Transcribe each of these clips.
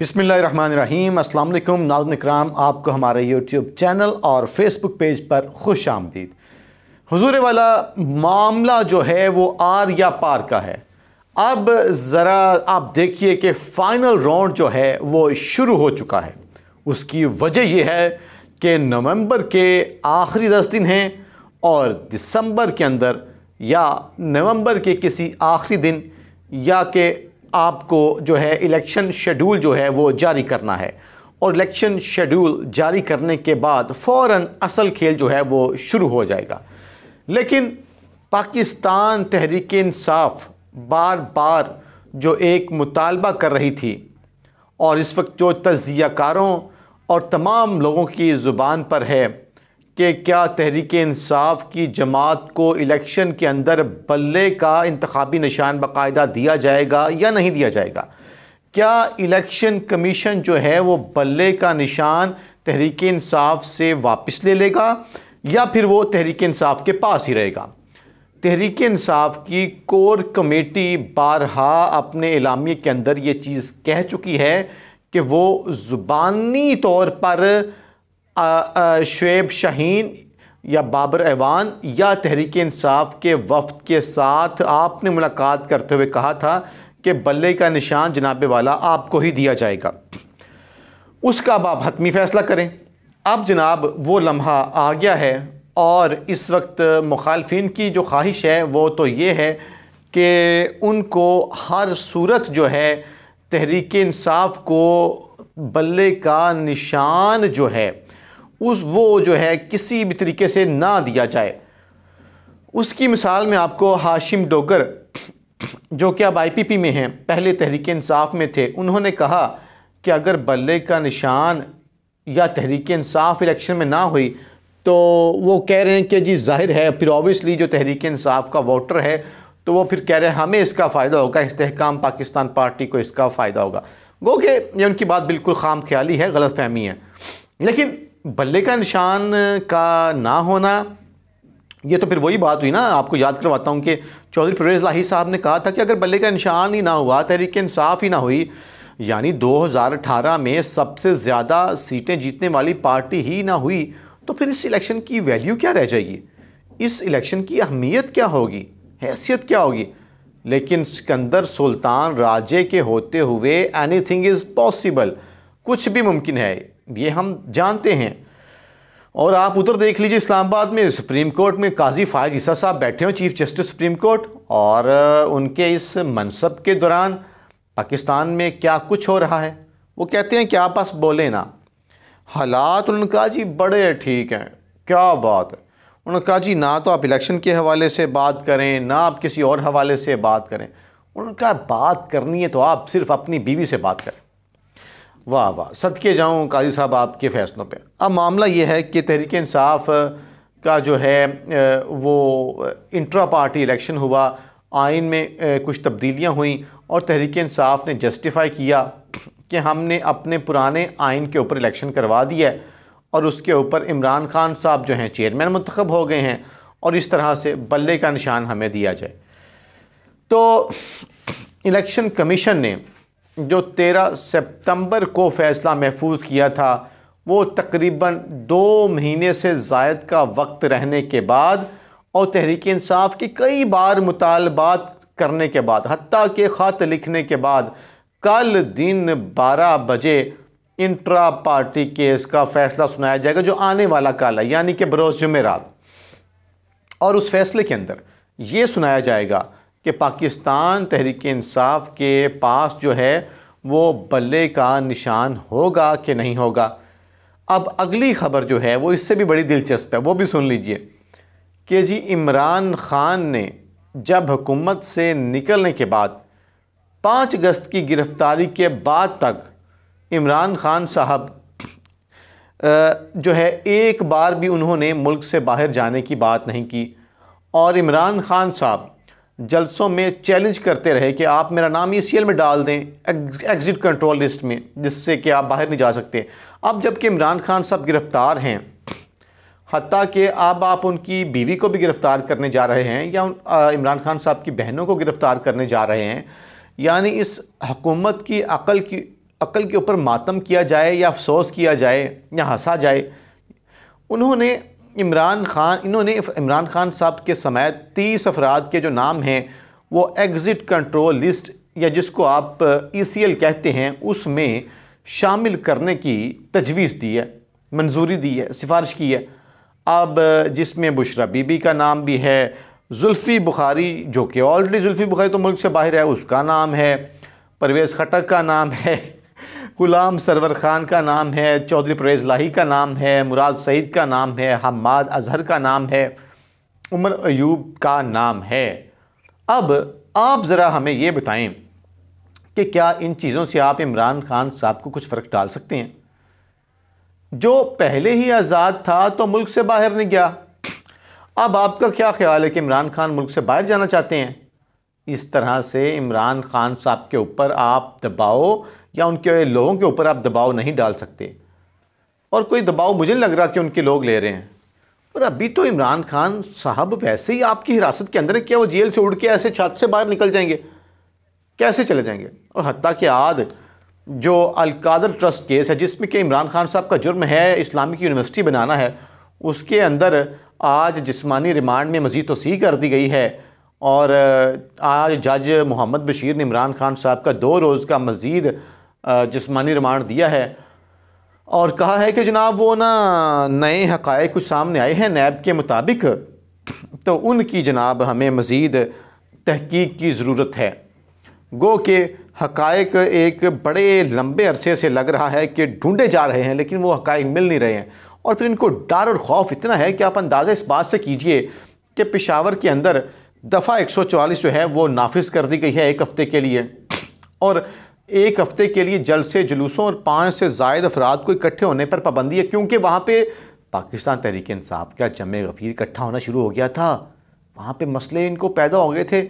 बसमीम अल्लाम नाजन कराम आपको हमारे यूट्यूब चैनल और फेसबुक पेज पर खुश आमदीद हुजूर वाला मामला जो है वो आर या पार का है अब ज़रा आप देखिए कि फ़ाइनल राउंड जो है वो शुरू हो चुका है उसकी वजह यह है कि नवंबर के आखिरी दस दिन हैं और दिसंबर के अंदर या नवंबर के किसी आखिरी दिन या के आपको जो है इलेक्शन शेड्यूल जो है वो जारी करना है और इलेक्शन शेड्यूल जारी करने के बाद फ़ौर असल खेल जो है वो शुरू हो जाएगा लेकिन पाकिस्तान तहरीक इंसाफ बार बार जो एक मुतालबा कर रही थी और इस वक्त जो तजियाकारों और तमाम लोगों की ज़ुबान पर है कि क्या तहरीक इंसाफ की जमात को इलेक्शन के अंदर बल्ले का इंतबी निशान बाकायदा दिया जाएगा या नहीं दिया जाएगा क्या इलेक्शन कमीशन जो है वो बल्ले का निशान तहरीक इंसाफ से वापस ले लेगा या फिर वो तहरीक इंसाफ के पास ही रहेगा तहरीक इंसाफ की कोर कमेटी बारहा अपने इलामी के अंदर ये चीज़ कह चुकी है कि वो ज़ुबानी तौर पर शुब शहीन या बाबर ऐवान या तहरीक इंसाफ के वफद के साथ आपने मुलाकात करते हुए कहा था कि बल्ले का निशान जनाबे वाला आपको ही दिया जाएगा उसका अब आप हतमी फ़ैसला करें अब जनाब वो लम्हा आ गया है और इस वक्त मुखालफन की जो ख्वाहिश है वो तो ये है कि उनको हर सूरत जो है तहरीक इंसाफ को बल्ले का निशान जो है उस वो जो है किसी भी तरीके से ना दिया जाए उसकी मिसाल में आपको हाशिम डोगर जो कि अब आईपीपी में हैं पहले तहरीक इंसाफ में थे उन्होंने कहा कि अगर बल्ले का निशान या तहरीक इंसाफ इलेक्शन में ना हुई तो वो कह रहे हैं कि जी जाहिर है फिर ऑबियसली जो तहरीक इंसाफ का वोटर है तो वो फिर कह रहे हैं हमें इसका फ़ायदा होगा इस्तेकाम पाकिस्तान पार्टी को इसका फ़ायदा होगा गो के ये उनकी बात बिल्कुल खाम ख्याली है गलत फहमी है लेकिन बल्ले का निशान का ना होना ये तो फिर वही बात हुई ना आपको याद करवाता हूँ कि चौधरी परवेज़ लाही साहब ने कहा था कि अगर बल्ले का निशान ही ना हुआ तहरीक इंसाफ ही ना हुई यानी 2018 में सबसे ज़्यादा सीटें जीतने वाली पार्टी ही ना हुई तो फिर इस इलेक्शन की वैल्यू क्या रह जाएगी इस इलेक्शन की अहमियत क्या होगी हैसियत क्या होगी लेकिन सिकंदर सुल्तान राजे के होते हुए एनी इज़ पॉसिबल कुछ भी मुमकिन है ये हम जानते हैं और आप उधर देख लीजिए इस्लामाबाद में सुप्रीम कोर्ट में काजी फायज ईसा साहब बैठे हों चीफ जस्टिस सुप्रीम कोर्ट और उनके इस मनसब के दौरान पाकिस्तान में क्या कुछ हो रहा है वो कहते हैं कि आप बस बोले ना हालात उन्होंने कहा जी बड़े ठीक हैं क्या बात है उन्होंने कहा जी ना तो आप इलेक्शन के हवाले से बात करें ना आप किसी और हवाले से बात करें उनका बात करनी है तो आप सिर्फ अपनी बीवी से बात करें वाह वाह सदके जाऊँ काजी साहब आपके फैसलों पर अब मामला ये है कि तहरीक इंसाफ का जो है वो इंट्रा पार्टी इलेक्शन हुआ आइन में कुछ तब्दीलियाँ हुई और तहरीक इंसाफ ने जस्टिफाई किया कि हमने अपने पुराने आइन के ऊपर इलेक्शन करवा दिया है और उसके ऊपर इमरान खान साहब जो हैं चेयरमैन मंतखब हो गए हैं और इस तरह से बल्ले का निशान हमें दिया जाए तो इलेक्शन कमीशन ने जो 13 सितंबर को फैसला महफूज किया था वो तकरीबन दो महीने से जायद का वक्त रहने के बाद और तहरीक इंसाफ के कई बार मुतालबात करने के बाद हती के ख़त लिखने के बाद कल दिन बारह बजे इंट्रा पार्टी केस का फ़ैसला सुनाया जाएगा जो आने वाला कल है यानी कि बरोज़ जमेरात और उस फैसले के अंदर ये सुनाया जाएगा कि पाकिस्तान तहरीक इंसाफ के पास जो है वो बल्ले का निशान होगा कि नहीं होगा अब अगली खबर जो है वो इससे भी बड़ी दिलचस्प है वो भी सुन लीजिए कि जी इमरान ख़ान ने जब हुकूमत से निकलने के बाद पाँच अगस्त की गिरफ़्तारी के बाद तक इमरान ख़ान साहब जो है एक बार भी उन्होंने मुल्क से बाहर जाने की बात नहीं की और इमरान ख़ान साहब जलसों में चैलेंज करते रहे कि आप मेरा नाम ई में डाल दें एग्ज़िट कंट्रोल लिस्ट में जिससे कि आप बाहर नहीं जा सकते अब जबकि इमरान खान साहब गिरफ़्तार हैं हती कि अब आप उनकी बीवी को भी गिरफ़्तार करने जा रहे हैं या इमरान खान साहब की बहनों को गिरफ़्तार करने जा रहे हैं यानी इस हकूमत की अकल की अकल के ऊपर मातम किया जाए या अफसोस किया जाए या हंसा जाए उन्होंने इमरान खान इन्होंने इमरान खान साहब के समेत तीस अफराद के जो नाम हैं वो एग्ज़िट कंट्रोल लिस्ट या जिसको आप ई uh, e कहते हैं उसमें शामिल करने की तजवीज़ दी है मंजूरी दी है सिफारिश की है अब uh, जिसमें बुशरा बीबी का नाम भी है जुल्फ़ी बुखारी जो कि ऑलरेडी जुल्फ़ी बुखारी तो मुल्क से बाहर है उसका नाम है परवेज़ खटक का नाम है गुलाम सरवर खान का नाम है चौधरी परवेज़ लाही का नाम है मुराद सईद का नाम है हमाद अजहर का नाम है उमर अयूब का नाम है अब आप ज़रा हमें ये बताएं कि क्या इन चीज़ों से आप इमरान खान साहब को कुछ फ़र्क डाल सकते हैं जो पहले ही आज़ाद था तो मुल्क से बाहर नहीं गया अब आपका क्या ख्याल है कि इमरान खान मुल्क से बाहर जाना चाहते हैं इस तरह से इमरान खान साहब के ऊपर आप दबाओ या उनके लोगों के ऊपर आप दबाव नहीं डाल सकते और कोई दबाव मुझे लग रहा कि उनके लोग ले रहे हैं पर अभी तो इमरान खान साहब वैसे ही आपकी हिरासत के अंदर है क्या वो जेल से उड़ के ऐसे छत से बाहर निकल जाएंगे कैसे चले जाएंगे और हती के आद जो अलकादर ट्रस्ट केस है जिसमें कि इमरान खान साहब का जुर्म है इस्लामिक यूनिवर्सिटी बनाना है उसके अंदर आज जिसमानी रिमांड में मजीद तोसी कर दी गई है और आज जज मोहम्मद बशीर ने इमरान खान साहब का दो रोज़ का मज़ीद जिसमानी रिमांड दिया है और कहा है कि जनाब वो ना नए हक़ कुछ सामने आए हैं नैब के मुताबिक तो उनकी जनाब हमें मज़ीद तहकीक की ज़रूरत है गो के हक़ एक बड़े लंबे अरसे से लग रहा है कि ढूंढे जा रहे हैं लेकिन वो हक़ मिल नहीं रहे हैं और फिर इनको डर और खौफ इतना है कि आप अंदाज़ा इस बात से कीजिए कि पिशावर के अंदर दफ़ा 144 जो है वो नाफिज कर दी गई है एक हफ़्ते के लिए और एक हफ्ते के लिए जलसे जुलूसों और पाँच से जायद अफराद को इकट्ठे होने पर पाबंदी है क्योंकि वहाँ पर पाकिस्तान तहरीक इंसाफ का जम गफीर इकट्ठा होना शुरू हो गया था वहाँ पर मसले इनको पैदा हो गए थे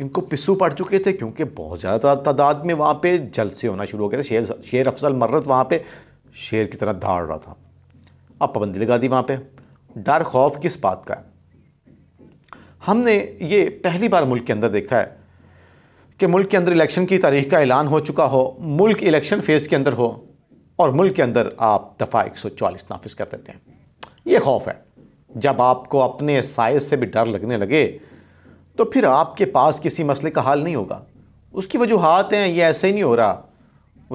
इनको पिस्सू पड़ चुके थे क्योंकि बहुत ज़्यादा तादाद में वहाँ पर जलसे होना शुरू हो गए थे शेर शेर अफजल मर्रत वहाँ पर शेर की तरह धाड़ रहा था अब पाबंदी लगा दी वहाँ पर डर खौफ किस बात का है हमने ये पहली बार मुल्क के अंदर देखा है कि मुल्क के अंदर इलेक्शन की तारीख का ऐलान हो चुका हो मुल्क इलेक्शन फेज़ के अंदर हो और मुल्क के अंदर आप दफ़ा एक सौ चालीस नाफिज कर देते हैं ये खौफ है जब आपको अपने साइज से भी डर लगने लगे तो फिर आपके पास किसी मसले का हाल नहीं होगा उसकी वजूहत हैं ये ऐसे ही नहीं हो रहा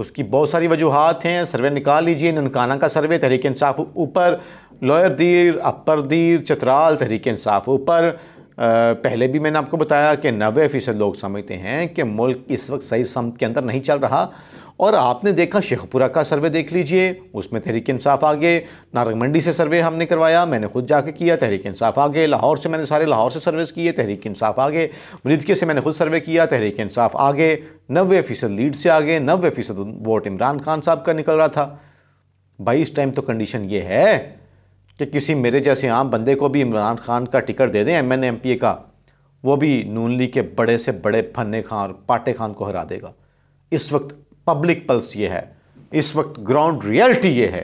उसकी बहुत सारी वजूहत हैं सर्वे निकाल लीजिए ननकाना का सर्वे तहरीक इंसाफ ऊपर लोअर दीर अपर दीर चतराल तहरीक इंसाफ ऊपर पहले भी मैंने आपको बताया कि नबे फ़ीसद लोग समझते हैं कि मुल्क इस वक्त सही समत के अंदर नहीं चल रहा और आपने देखा शेखपुरा का सर्वे देख लीजिए उसमें तहरीक इंसाफ आ गए नारंग मंडी से सर्वे हमने करवाया मैंने खुद जाके किया तहरीक इंसाफ आ गए लाहौर से मैंने सारे लाहौर से सर्वेस किए तहरीक इंसाफ आ गए से मैंने खुद सर्वे किया तहरीक इंसाफ आ गए नबे फ़ीसद लीड से आ गए नबे फ़ीसद वोट इमरान खान साहब का निकल रहा था भाई इस टाइम तो कंडीशन ये है कि किसी मेरे जैसे आम बंदे को भी इमरान खान का टिकट दे दें M N M P A का वो भी नून लीग के बड़े से बड़े फन्ने खान और पाटे खान को हरा देगा इस वक्त पब्लिक पल्स ये है इस वक्त ग्राउंड रियलिटी ये है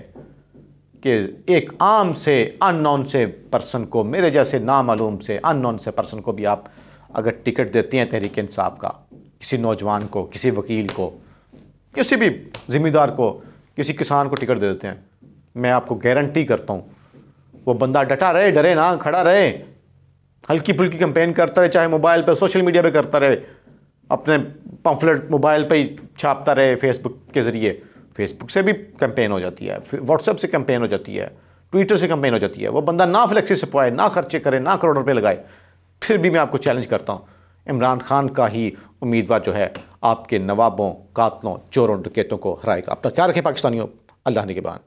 कि एक आम से अननोन से पर्सन को मेरे जैसे नामालूम से अननोन से पर्सन को भी आप अगर टिकट देते हैं तहरीक इंसाफ का किसी नौजवान को किसी वकील को किसी भी ज़िम्मेदार को किसी किसान को टिकट दे देते हैं मैं आपको गारंटी करता हूँ वो बंदा डटा रहे डरे ना खड़ा रहे हल्की फुल्की कंपेन करता रहे चाहे मोबाइल पे सोशल मीडिया पे करता रहे अपने पंफलेट मोबाइल पे ही छापता रहे फेसबुक के ज़रिए फेसबुक से भी कंपेन हो जाती है व्हाट्सएप से कंपेन हो जाती है ट्विटर से कंपेन हो जाती है वो बंदा ना फ्लेक्सी से पाए ना खर्चे करे ना करोड़ रुपये लगाए फिर भी मैं आपको चैलेंज करता हूँ इमरान खान का ही उम्मीदवार जो है आपके नवाबों कातलों चोरों डकेतों को हराएगा अपना क्या रखें पाकिस्तानियों अल्लाह ने के बाद